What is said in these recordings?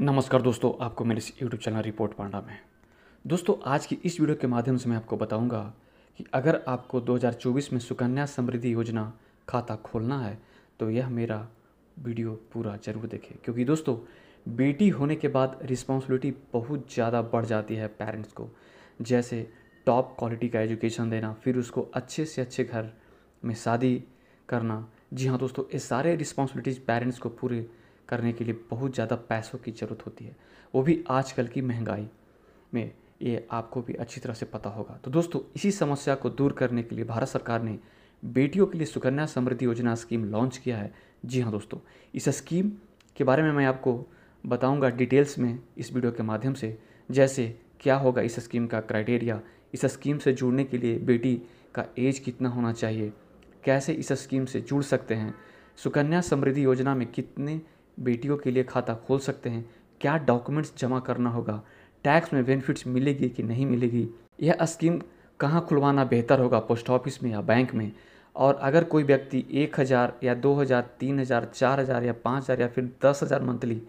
नमस्कार दोस्तों आपको मेरे इस यूट्यूब चैनल रिपोर्ट पांडा में दोस्तों आज की इस वीडियो के माध्यम से मैं आपको बताऊंगा कि अगर आपको 2024 में सुकन्या समृद्धि योजना खाता खोलना है तो यह मेरा वीडियो पूरा ज़रूर देखें क्योंकि दोस्तों बेटी होने के बाद रिस्पॉन्सिबिलिटी बहुत ज़्यादा बढ़ जाती है पेरेंट्स को जैसे टॉप क्वालिटी का एजुकेशन देना फिर उसको अच्छे से अच्छे घर में शादी करना जी हाँ दोस्तों ये सारे रिस्पॉन्सिबिलिटीज़ पेरेंट्स को पूरे करने के लिए बहुत ज़्यादा पैसों की ज़रूरत होती है वो भी आजकल की महंगाई में ये आपको भी अच्छी तरह से पता होगा तो दोस्तों इसी समस्या को दूर करने के लिए भारत सरकार ने बेटियों के लिए सुकन्या समृद्धि योजना स्कीम लॉन्च किया है जी हाँ दोस्तों इस स्कीम के बारे में मैं आपको बताऊंगा डिटेल्स में इस वीडियो के माध्यम से जैसे क्या होगा इस स्कीम का क्राइटेरिया इस स्कीम से जुड़ने के लिए बेटी का एज कितना होना चाहिए कैसे इस स्कीम से जुड़ सकते हैं सुकन्या समृद्धि योजना में कितने बेटियों के लिए खाता खोल सकते हैं क्या डॉक्यूमेंट्स जमा करना होगा टैक्स में बेनिफिट्स मिलेगी कि नहीं मिलेगी यह स्कीम कहाँ खुलवाना बेहतर होगा पोस्ट ऑफिस में या बैंक में और अगर कोई व्यक्ति एक हज़ार या दो हज़ार तीन हज़ार चार हज़ार या पाँच हज़ार या फिर दस हज़ार मंथली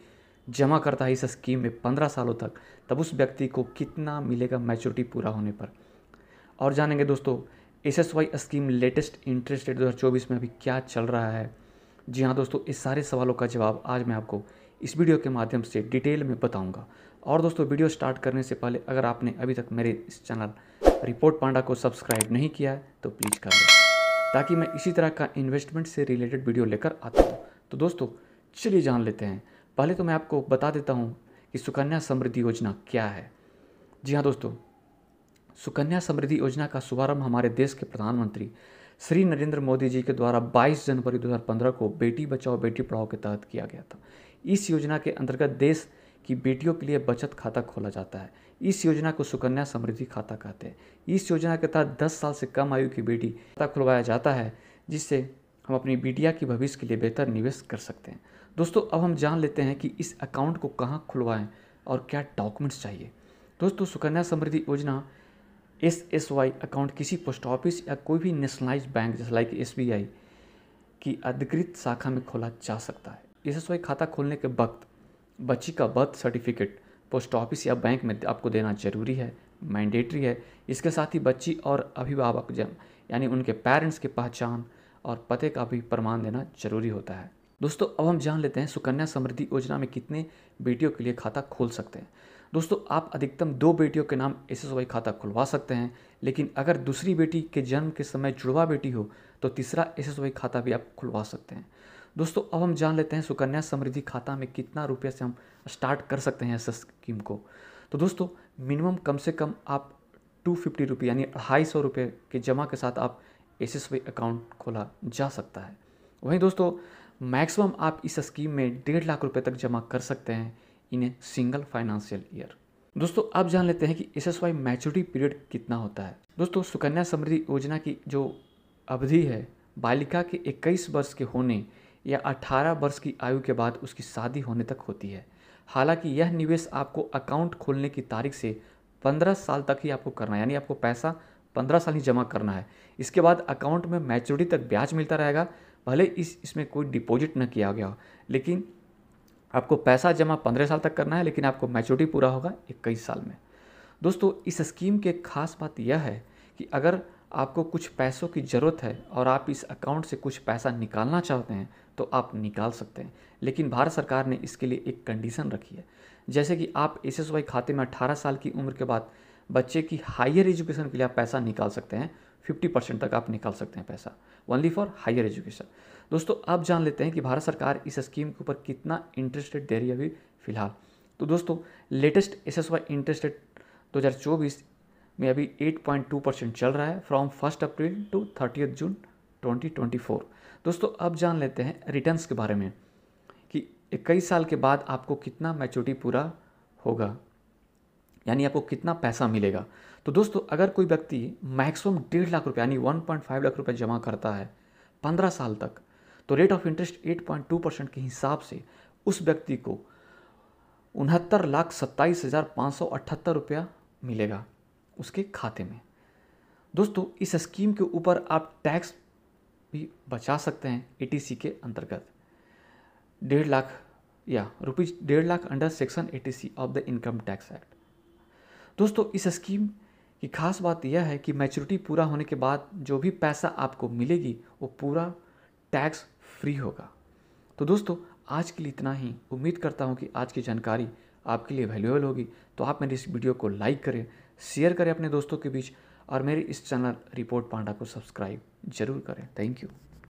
जमा करता है इस स्कीम में पंद्रह सालों तक तब उस व्यक्ति को कितना मिलेगा मैच्योरिटी पूरा होने पर और जानेंगे दोस्तों S S Y scheme latest interest rate दो हज़ार चौबीस में अभी क्या चल रहा है जी हाँ दोस्तों इस सारे सवालों का जवाब आज मैं आपको इस वीडियो के माध्यम से डिटेल में बताऊंगा और दोस्तों वीडियो स्टार्ट करने से पहले अगर आपने अभी तक मेरे इस चैनल रिपोर्ट पांडा को सब्सक्राइब नहीं किया है तो प्लीज़ कर लें ताकि मैं इसी तरह का इन्वेस्टमेंट से रिलेटेड वीडियो लेकर आता हूँ तो दोस्तों चलिए जान लेते हैं पहले तो मैं आपको बता देता हूँ कि सुकन्या समृद्धि योजना क्या है जी हाँ दोस्तों सुकन्या समृद्धि योजना का शुभारंभ हमारे देश के प्रधानमंत्री श्री नरेंद्र मोदी जी के द्वारा 22 जनवरी 2015 को बेटी बचाओ बेटी पढ़ाओ के तहत किया गया था इस योजना के अंतर्गत देश की बेटियों के लिए बचत खाता खोला जाता है इस योजना को सुकन्या समृद्धि खाता कहते हैं इस योजना के तहत 10 साल से कम आयु की बेटी खाता खुलवाया जाता है जिससे हम अपनी बिटिया की भविष्य के लिए बेहतर निवेश कर सकते हैं दोस्तों अब हम जान लेते हैं कि इस अकाउंट को कहाँ खुलवाएँ और क्या डॉक्यूमेंट्स चाहिए दोस्तों Sukanya Samriddhi Yojana S S Y account किसी पोस्ट ऑफिस या कोई भी नेशनलाइज बैंक जैसे लाइक एस बी आई की अधिकृत शाखा में खोला जा सकता है एस एस वाई खाता खोलने के वक्त बच्ची का बर्थ सर्टिफिकेट पोस्ट ऑफिस या बैंक में आपको देना जरूरी है मैंडेटरी है इसके साथ ही बच्ची और अभिभावक जन यानी उनके पेरेंट्स की पहचान और पते का भी प्रमाण देना जरूरी होता है दोस्तों अब हम जान लेते हैं सुकन्या समृद्धि योजना में कितने बेटियों के लिए खाता खोल सकते हैं दोस्तों आप अधिकतम दो बेटियों के नाम एस एस वाई खाता खुलवा सकते हैं लेकिन अगर दूसरी बेटी के जन्म के समय जुड़वा बेटी हो तो तीसरा एस एस वाई खाता भी आप खुलवा सकते हैं दोस्तों अब हम जान लेते हैं सुकन्या समृद्धि खाता में कितना रुपये से हम स्टार्ट कर सकते हैं इस स्कीम को तो दोस्तों मिनिमम कम से कम आप टू फिफ्टी रुपये यानी अढ़ाई सौ रुपये के जमा के साथ आप एस एस वाई अकाउंट खोला जा सकता है वहीं दोस्तों मैक्सिमम आप इस स्कीम में डेढ़ लाख रुपये तक जमा कर सकते हैं in a single financial year दोस्तों अब जान लेते हैं कि S S Y maturity period कितना होता है दोस्तों सुकन्या समृद्धि योजना की जो अवधि है बालिका के 21 वर्ष के होने या 18 वर्ष की आयु के बाद उसकी शादी होने तक होती है हालांकि यह निवेश आपको अकाउंट खोलने की तारीख से 15 साल तक ही आपको करना है यानी आपको पैसा 15 साल ही जमा करना है इसके बाद अकाउंट में मैच्योरिटी तक ब्याज मिलता रहेगा भले इस इसमें कोई डिपॉजिट न किया गया हो लेकिन आपको पैसा जमा पंद्रह साल तक करना है लेकिन आपको मैच्योरिटी पूरा होगा इक्कीस साल में दोस्तों इस स्कीम के खास बात यह है कि अगर आपको कुछ पैसों की ज़रूरत है और आप इस अकाउंट से कुछ पैसा निकालना चाहते हैं तो आप निकाल सकते हैं लेकिन भारत सरकार ने इसके लिए एक कंडीशन रखी है जैसे कि आप एस एस वाई खाते में अट्ठारह साल की उम्र के बाद बच्चे की हायर एजुकेशन के लिए आप पैसा निकाल सकते हैं फिफ्टी परसेंट तक आप निकाल सकते हैं पैसा ओनली फॉर हायर एजुकेशन दोस्तों अब जान लेते हैं कि भारत सरकार इस स्कीम के ऊपर कितना इंटरेस्ट रेट दे रही है अभी फिलहाल तो दोस्तों latest S S Y interest rate दो में अभी 8.2 परसेंट चल रहा है from first April to thirty June 2024 दोस्तों अब जान लेते हैं रिटर्न्स के बारे में कि इक्कीस साल के बाद आपको कितना मैच्योरिटी पूरा होगा यानी आपको कितना पैसा मिलेगा तो दोस्तों अगर कोई व्यक्ति मैक्सिमम डेढ़ लाख रुपये यानी वन पॉइंट फाइव लाख रुपये जमा करता है पंद्रह साल तक तो रेट ऑफ इंटरेस्ट 8.2 परसेंट के हिसाब से उस व्यक्ति को उनहत्तर लाख सत्ताईस हज़ार पाँच सौ अठहत्तर रुपया मिलेगा उसके खाते में दोस्तों इस स्कीम के ऊपर आप टैक्स भी बचा सकते हैं ए के अंतर्गत डेढ़ लाख या रुपीज डेढ़ lakh under section A of the income tax act दोस्तों इस स्कीम की खास बात यह है कि मैच्योरिटी पूरा होने के बाद जो भी पैसा आपको मिलेगी वो पूरा टैक्स फ्री होगा तो दोस्तों आज के लिए इतना ही उम्मीद करता हूँ कि आज की जानकारी आपके लिए वैल्यूएबल होगी तो आप मेरी इस वीडियो को लाइक करें शेयर करें अपने दोस्तों के बीच और मेरे इस चैनल रिपोर्ट पांडा को सब्सक्राइब जरूर करें थैंक यू